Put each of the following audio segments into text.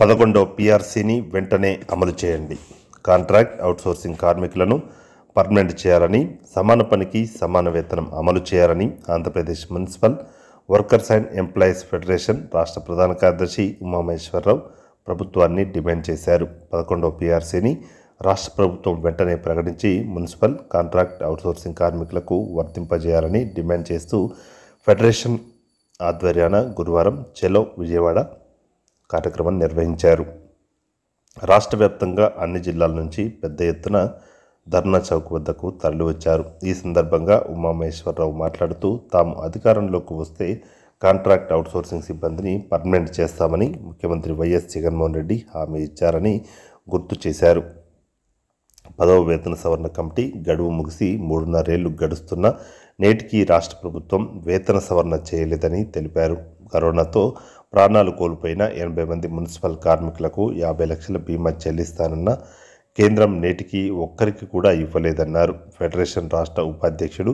పదకొండో పీఆర్సీని వెంటనే అమలు చేయండి కాంట్రాక్ట్ అవుట్సోర్సింగ్ కార్మికులను పర్మనెంట్ చేయాలని సమాన పనికి సమాన వేతనం అమలు చేయాలని Andhra Pradesh municipal workers and employees federation రాష్ట్ర ప్రధాన కార్యదర్శి ఉమామహేశ్వరరావు ప్రభుత్వాన్ని డిమాండ్ చేశారు పదకొండవ పీఆర్సీని రాష్ట్ర ప్రభుత్వం వెంటనే ప్రకటించి మున్సిపల్ కాంట్రాక్ట్ అవుట్సోర్సింగ్ కార్మికులకు వర్తింపజేయాలని డిమాండ్ చేస్తూ ఫెడరేషన్ ఆధ్వర్యాన గురువారం చెలో విజయవాడ కార్యక్రమం నిర్వహించారు రాష్ట్ర వ్యాప్తంగా అన్ని జిల్లాల నుంచి పెద్ద ఎత్తున ధర్నా చౌక్ వద్దకు తరలివచ్చారు ఈ సందర్భంగా ఉమామహేశ్వరరావు మాట్లాడుతూ తాము అధికారంలోకి వస్తే కాంట్రాక్ట్ అవుట్సోర్సింగ్ సిబ్బందిని పర్మనెంట్ చేస్తామని ముఖ్యమంత్రి వైఎస్ జగన్మోహన్ రెడ్డి హామీ ఇచ్చారని గుర్తు చేశారు పదవ వేతన సవరణ కమిటీ గడువు ముగిసి మూడున్నరేళ్లు గడుస్తున్న నేటికి రాష్ట్ర ప్రభుత్వం వేతన సవరణ చేయలేదని తెలిపారు కరోనాతో ప్రాణాలు కోల్పోయిన ఎనభై మంది మున్సిపల్ కార్మికులకు యాభై లక్షల బీమా చెల్లిస్తానన్న కేంద్రం నేటికి ఒక్కరికి కూడా ఇవ్వలేదన్నారు ఫెడరేషన్ రాష్ట్ర ఉపాధ్యక్షుడు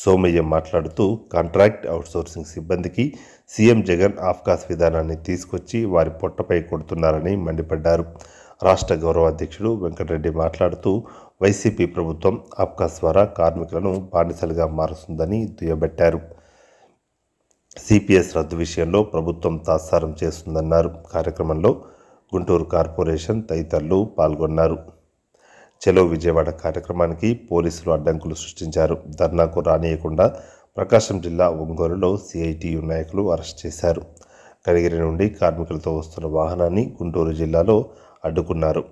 సోమయ్య మాట్లాడుతూ కాంట్రాక్ట్ అవుట్సోర్సింగ్ సిబ్బందికి సీఎం జగన్ ఆఫ్కాస్ విధానాన్ని తీసుకొచ్చి వారి పొట్టపై కొడుతున్నారని మండిపడ్డారు రాష్ట్ర గౌరవాధ్యక్షుడు వెంకటరెడ్డి మాట్లాడుతూ వైసీపీ ప్రభుత్వం ఆఫ్కాస్ ద్వారా కార్మికులను బానిసలుగా మారుస్తుందని దుయ్యబట్టారు సిపిఎస్ రద్దు విషయంలో ప్రభుత్వం తాత్సారం చేస్తుందన్నారు కార్యక్రమంలో గుంటూరు కార్పొరేషన్ తదితరులు పాల్గొన్నారు చెలో విజయవాడ కార్యక్రమానికి పోలీసులు అడ్డంకులు సృష్టించారు ధర్నాకు రానియకుండా ప్రకాశం జిల్లా ఒంగోలులో సిఐటియు నాయకులు అరెస్ట్ చేశారు కనిగిరి నుండి కార్మికులతో వస్తున్న వాహనాన్ని గుంటూరు జిల్లాలో అడ్డుకున్నారు